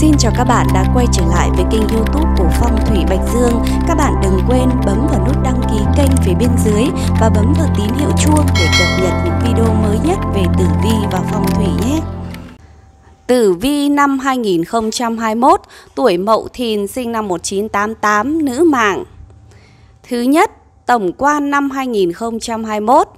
Xin chào các bạn đã quay trở lại với kênh youtube của Phong Thủy Bạch Dương Các bạn đừng quên bấm vào nút đăng ký kênh phía bên dưới Và bấm vào tín hiệu chuông để cập nhật những video mới nhất về tử vi và phong thủy nhé Tử vi năm 2021, tuổi Mậu Thìn sinh năm 1988, nữ mạng Thứ nhất, tổng quan năm 2021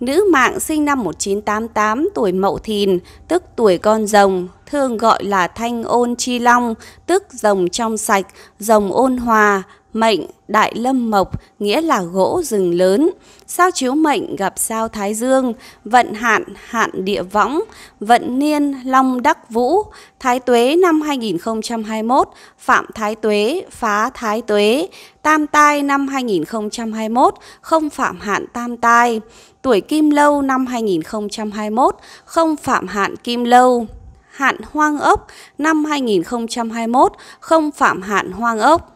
Nữ mạng sinh năm 1988, tuổi Mậu Thìn, tức tuổi con rồng thường gọi là thanh ôn chi long, tức rồng trong sạch, rồng ôn hòa, mệnh đại lâm mộc nghĩa là gỗ rừng lớn sao chiếu mệnh gặp sao thái dương vận hạn hạn địa võng vận niên long đắc vũ thái tuế năm 2021 phạm thái tuế phá thái tuế tam tai năm 2021 không phạm hạn tam tai tuổi kim lâu năm 2021 không phạm hạn kim lâu hạn hoang ốc năm 2021 không phạm hạn hoang ốc.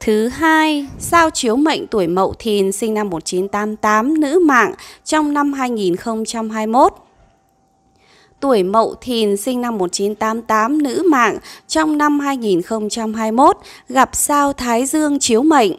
Thứ hai, sao chiếu mệnh tuổi Mậu Thìn sinh năm 1988 nữ mạng trong năm 2021. Tuổi Mậu Thìn sinh năm 1988 nữ mạng trong năm 2021 gặp sao Thái Dương chiếu mệnh.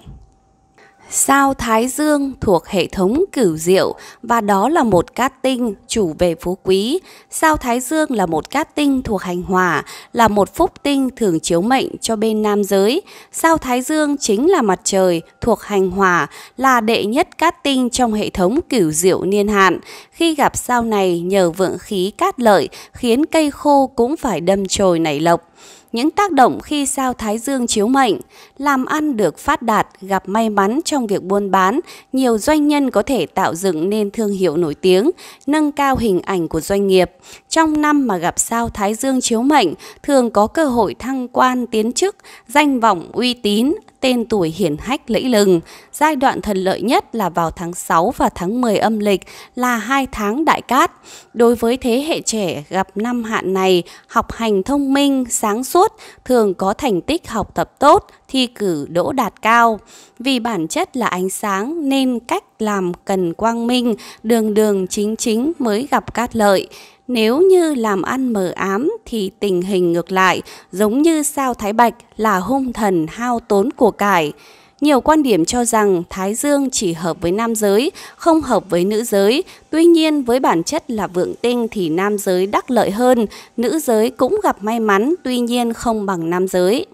Sao Thái Dương thuộc hệ thống cửu diệu và đó là một cát tinh chủ về phú quý. Sao Thái Dương là một cát tinh thuộc hành hỏa, là một phúc tinh thường chiếu mệnh cho bên nam giới. Sao Thái Dương chính là mặt trời thuộc hành hỏa, là đệ nhất cát tinh trong hệ thống cửu diệu niên hạn. Khi gặp sao này nhờ vượng khí cát lợi khiến cây khô cũng phải đâm chồi nảy lộc những tác động khi sao Thái Dương chiếu mệnh, làm ăn được phát đạt, gặp may mắn trong việc buôn bán, nhiều doanh nhân có thể tạo dựng nên thương hiệu nổi tiếng, nâng cao hình ảnh của doanh nghiệp. Trong năm mà gặp sao Thái Dương chiếu mệnh, thường có cơ hội thăng quan tiến chức, danh vọng uy tín, tên tuổi hiển hách lẫy lừng. Giai đoạn thần lợi nhất là vào tháng 6 và tháng 10 âm lịch là hai tháng đại cát. Đối với thế hệ trẻ gặp năm hạn này, học hành thông minh, sáng suốt, thường có thành tích học tập tốt, thi cử đỗ đạt cao. Vì bản chất là ánh sáng nên cách làm cần quang minh, đường đường chính chính mới gặp cát lợi. Nếu như làm ăn mờ ám thì tình hình ngược lại, giống như sao Thái Bạch là hung thần hao tốn của cải. Nhiều quan điểm cho rằng Thái Dương chỉ hợp với nam giới, không hợp với nữ giới. Tuy nhiên với bản chất là vượng tinh thì nam giới đắc lợi hơn, nữ giới cũng gặp may mắn tuy nhiên không bằng nam giới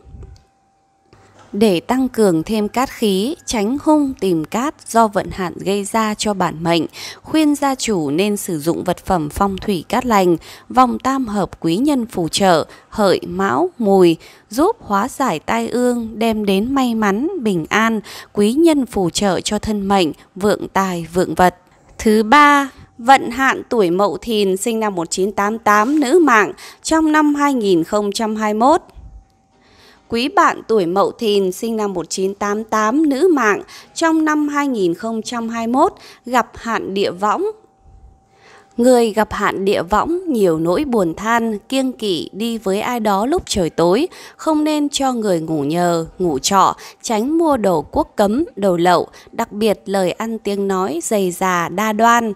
để tăng cường thêm cát khí, tránh hung tìm cát do vận hạn gây ra cho bản mệnh, khuyên gia chủ nên sử dụng vật phẩm phong thủy cát lành, vòng tam hợp quý nhân phù trợ, hợi, mão, mùi, giúp hóa giải tai ương, đem đến may mắn, bình an, quý nhân phù trợ cho thân mệnh, vượng tài, vượng vật. Thứ ba, vận hạn tuổi Mậu Thìn sinh năm 1988 nữ mạng trong năm 2021 quý bạn tuổi Mậu Thìn sinh năm 1988 nữ mạng trong năm 2021 gặp hạn địa võng. Người gặp hạn địa võng nhiều nỗi buồn than, kiêng kỵ đi với ai đó lúc trời tối, không nên cho người ngủ nhờ, ngủ trọ, tránh mua đồ quốc cấm, đồ lậu, đặc biệt lời ăn tiếng nói dày già đa đoan.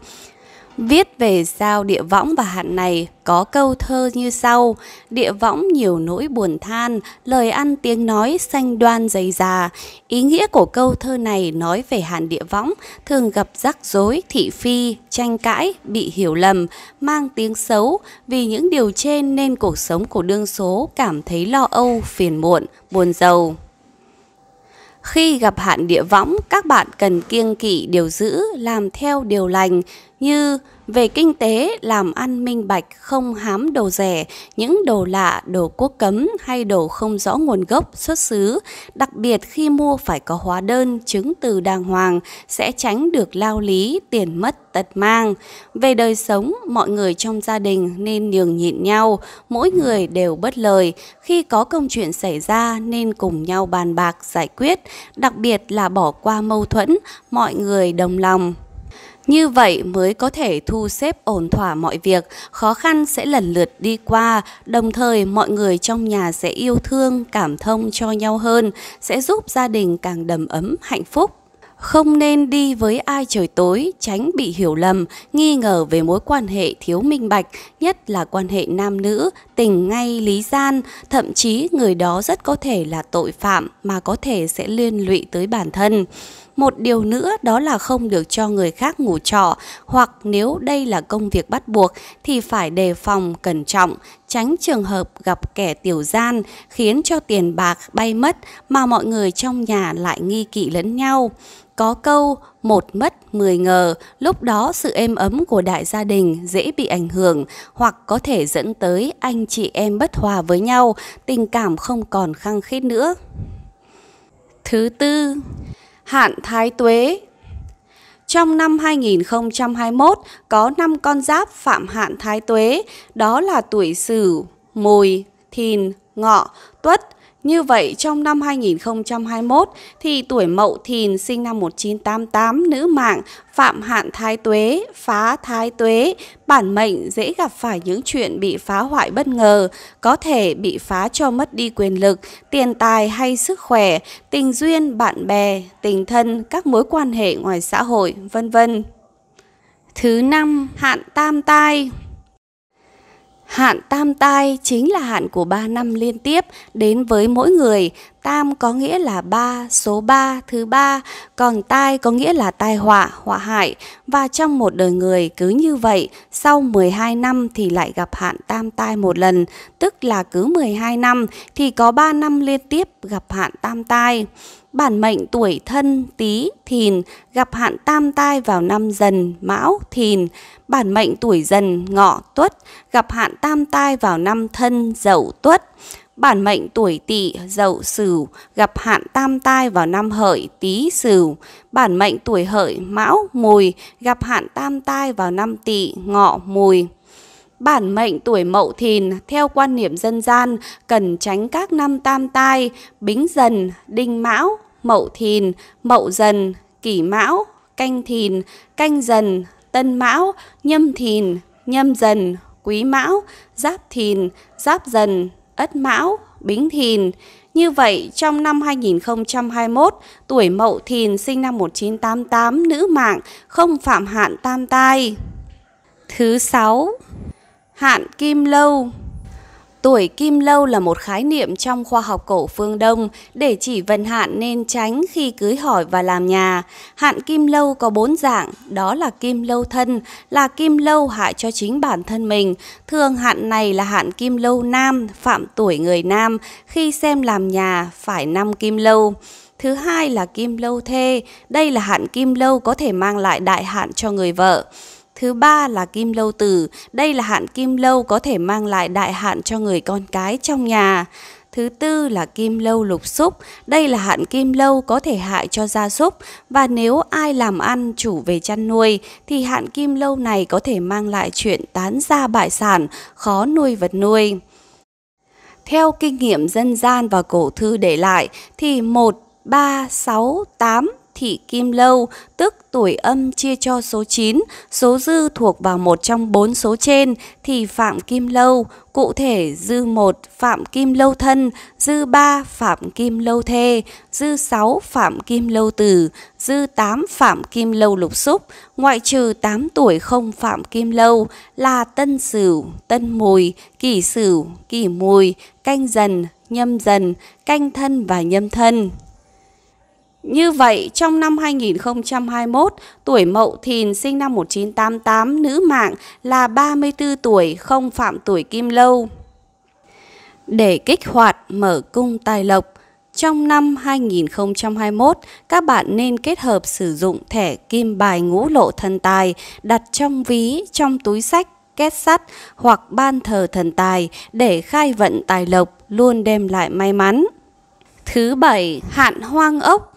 Viết về sao địa võng và hạn này có câu thơ như sau Địa võng nhiều nỗi buồn than, lời ăn tiếng nói xanh đoan dày già Ý nghĩa của câu thơ này nói về hạn địa võng Thường gặp rắc rối, thị phi, tranh cãi, bị hiểu lầm, mang tiếng xấu Vì những điều trên nên cuộc sống của đương số cảm thấy lo âu, phiền muộn, buồn giàu khi gặp hạn địa võng, các bạn cần kiêng kỵ điều dữ, làm theo điều lành như về kinh tế làm ăn minh bạch không hám đồ rẻ, những đồ lạ, đồ quốc cấm hay đồ không rõ nguồn gốc, xuất xứ, đặc biệt khi mua phải có hóa đơn, chứng từ đàng hoàng sẽ tránh được lao lý, tiền mất tật mang. Về đời sống, mọi người trong gia đình nên nhường nhịn nhau, mỗi người đều bất lời, khi có công chuyện xảy ra nên cùng nhau bàn bạc giải quyết, đặc biệt là bỏ qua mâu thuẫn, mọi người đồng lòng. Như vậy mới có thể thu xếp ổn thỏa mọi việc, khó khăn sẽ lần lượt đi qua, đồng thời mọi người trong nhà sẽ yêu thương, cảm thông cho nhau hơn, sẽ giúp gia đình càng đầm ấm, hạnh phúc. Không nên đi với ai trời tối, tránh bị hiểu lầm, nghi ngờ về mối quan hệ thiếu minh bạch, nhất là quan hệ nam nữ, tình ngay lý gian, thậm chí người đó rất có thể là tội phạm mà có thể sẽ liên lụy tới bản thân. Một điều nữa đó là không được cho người khác ngủ trọ hoặc nếu đây là công việc bắt buộc thì phải đề phòng cẩn trọng, tránh trường hợp gặp kẻ tiểu gian khiến cho tiền bạc bay mất mà mọi người trong nhà lại nghi kỵ lẫn nhau. Có câu một mất mười ngờ, lúc đó sự êm ấm của đại gia đình dễ bị ảnh hưởng hoặc có thể dẫn tới anh chị em bất hòa với nhau, tình cảm không còn khăng khít nữa. Thứ tư, hạn thái tuế. Trong năm 2021 có 5 con giáp phạm hạn thái tuế, đó là tuổi Sửu, Mùi, Thìn, Ngọ, Tuất, như vậy trong năm 2021 thì tuổi Mậu Thìn sinh năm 1988 nữ mạng phạm hạn thái tuế, phá thái tuế, bản mệnh dễ gặp phải những chuyện bị phá hoại bất ngờ, có thể bị phá cho mất đi quyền lực, tiền tài hay sức khỏe, tình duyên, bạn bè, tình thân, các mối quan hệ ngoài xã hội, vân vân. Thứ năm, hạn tam tai. Hạn tam tai chính là hạn của 3 năm liên tiếp đến với mỗi người. Tam có nghĩa là ba số 3, thứ ba, còn tai có nghĩa là tai họa, họa hại. Và trong một đời người cứ như vậy, sau 12 năm thì lại gặp hạn tam tai một lần, tức là cứ 12 năm thì có 3 năm liên tiếp gặp hạn tam tai bản mệnh tuổi thân tý thìn gặp hạn tam tai vào năm dần mão thìn bản mệnh tuổi dần ngọ tuất gặp hạn tam tai vào năm thân dậu tuất bản mệnh tuổi tỵ dậu sửu gặp hạn tam tai vào năm hợi tý sửu bản mệnh tuổi hợi mão mùi gặp hạn tam tai vào năm tỵ ngọ mùi Bản mệnh tuổi mậu thìn theo quan niệm dân gian cần tránh các năm tam tai, bính dần, đinh mão, Mậu Thìn, Mậu Dần, Kỷ Mão, Canh Thìn, Canh Dần, Tân Mão, Nhâm Thìn, Nhâm Dần, Quý Mão, Giáp Thìn, Giáp Dần, Ất Mão, Bính Thìn. Như vậy, trong năm 2021, tuổi Mậu Thìn sinh năm 1988, nữ mạng, không phạm hạn tam tai. Thứ sáu Hạn Kim Lâu Tuổi kim lâu là một khái niệm trong khoa học cổ phương Đông để chỉ vận hạn nên tránh khi cưới hỏi và làm nhà. Hạn kim lâu có bốn dạng, đó là kim lâu thân, là kim lâu hại cho chính bản thân mình. Thường hạn này là hạn kim lâu nam, phạm tuổi người nam, khi xem làm nhà phải năm kim lâu. Thứ hai là kim lâu thê, đây là hạn kim lâu có thể mang lại đại hạn cho người vợ. Thứ ba là kim lâu tử, đây là hạn kim lâu có thể mang lại đại hạn cho người con cái trong nhà. Thứ tư là kim lâu lục xúc, đây là hạn kim lâu có thể hại cho gia súc và nếu ai làm ăn chủ về chăn nuôi thì hạn kim lâu này có thể mang lại chuyện tán gia bại sản, khó nuôi vật nuôi. Theo kinh nghiệm dân gian và cổ thư để lại thì 1, 3, 6, 8 thị kim lâu, tức tuổi âm chia cho số 9, số dư thuộc vào một trong bốn số trên thì phạm kim lâu, cụ thể dư 1 phạm kim lâu thân, dư 3 phạm kim lâu thê, dư 6 phạm kim lâu tử, dư 8 phạm kim lâu lục xúc, ngoại trừ 8 tuổi không phạm kim lâu là tân sửu, tân mùi, kỷ sửu, kỷ mùi, canh dần, nhâm dần, canh thân và nhâm thân. Như vậy, trong năm 2021, tuổi Mậu Thìn sinh năm 1988 nữ mạng là 34 tuổi, không phạm tuổi Kim Lâu. Để kích hoạt mở cung tài lộc, trong năm 2021, các bạn nên kết hợp sử dụng thẻ kim bài ngũ lộ thần tài đặt trong ví, trong túi sách, két sắt hoặc ban thờ thần tài để khai vận tài lộc luôn đem lại may mắn. Thứ bảy, hạn hoang ốc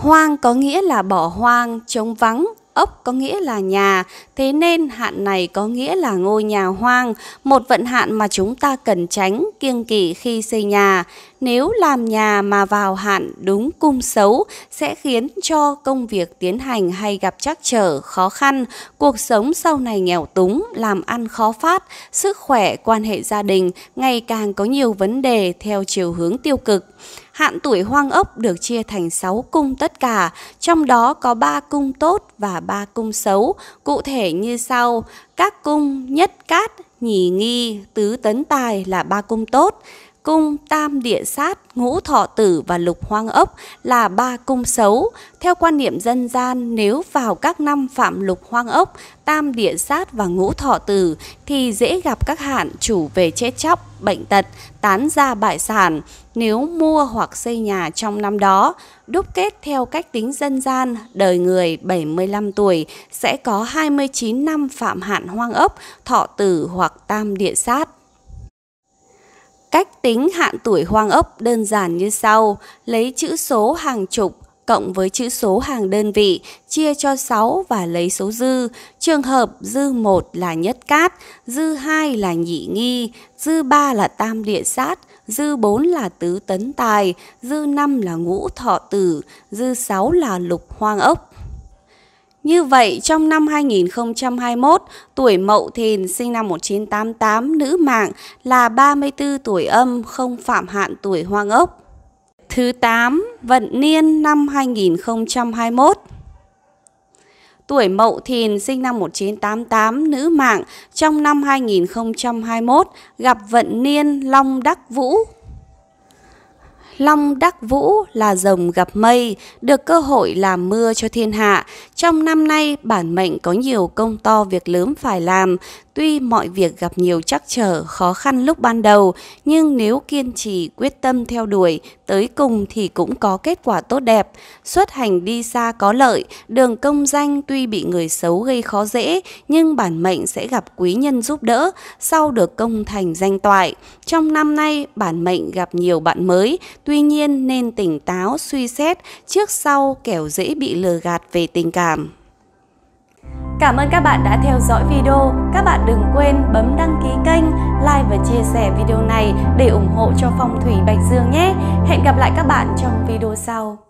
Hoang có nghĩa là bỏ hoang, trống vắng, ốc có nghĩa là nhà, thế nên hạn này có nghĩa là ngôi nhà hoang, một vận hạn mà chúng ta cần tránh, kiêng kỵ khi xây nhà. Nếu làm nhà mà vào hạn đúng cung xấu sẽ khiến cho công việc tiến hành hay gặp trắc trở, khó khăn, cuộc sống sau này nghèo túng, làm ăn khó phát, sức khỏe, quan hệ gia đình ngày càng có nhiều vấn đề theo chiều hướng tiêu cực. Hạn tuổi hoang ốc được chia thành 6 cung tất cả, trong đó có 3 cung tốt và 3 cung xấu, cụ thể như sau: các cung nhất cát, nhì nghi, tứ tấn tài là ba cung tốt, cung tam địa sát, ngũ thọ tử và lục hoang ốc là ba cung xấu. Theo quan niệm dân gian, nếu vào các năm phạm lục hoang ốc, tam địa sát và ngũ thọ tử thì dễ gặp các hạn chủ về chết chóc, bệnh tật, tán gia bại sản nếu mua hoặc xây nhà trong năm đó. Đúc kết theo cách tính dân gian, đời người 75 tuổi sẽ có 29 năm phạm hạn hoang ốc, thọ tử hoặc tam địa sát. Cách tính hạn tuổi hoang ốc đơn giản như sau, lấy chữ số hàng chục cộng với chữ số hàng đơn vị, chia cho 6 và lấy số dư. Trường hợp dư 1 là nhất cát, dư 2 là nhị nghi, dư 3 là tam địa sát, dư 4 là tứ tấn tài, dư 5 là ngũ thọ tử, dư 6 là lục hoang ốc. Như vậy, trong năm 2021, tuổi Mậu Thìn sinh năm 1988 nữ mạng là 34 tuổi âm, không phạm hạn tuổi hoang ốc. Thứ 8, Vận Niên năm 2021 tuổi Mậu Thìn sinh năm 1988, nữ mạng, trong năm 2021 gặp vận niên Long Đắc Vũ, Long đắc vũ là rồng gặp mây, được cơ hội làm mưa cho thiên hạ. Trong năm nay, bản mệnh có nhiều công to việc lớn phải làm. Tuy mọi việc gặp nhiều trắc trở, khó khăn lúc ban đầu, nhưng nếu kiên trì quyết tâm theo đuổi tới cùng thì cũng có kết quả tốt đẹp. Xuất hành đi xa có lợi, đường công danh tuy bị người xấu gây khó dễ, nhưng bản mệnh sẽ gặp quý nhân giúp đỡ, sau được công thành danh toại. Trong năm nay, bản mệnh gặp nhiều bạn mới, tuy nhiên nên tỉnh táo suy xét, trước sau kẻo dễ bị lừa gạt về tình cảm. Cảm ơn các bạn đã theo dõi video. Các bạn đừng quên bấm đăng ký kênh, like và chia sẻ video này để ủng hộ cho Phong thủy Bạch Dương nhé. Hẹn gặp lại các bạn trong video sau.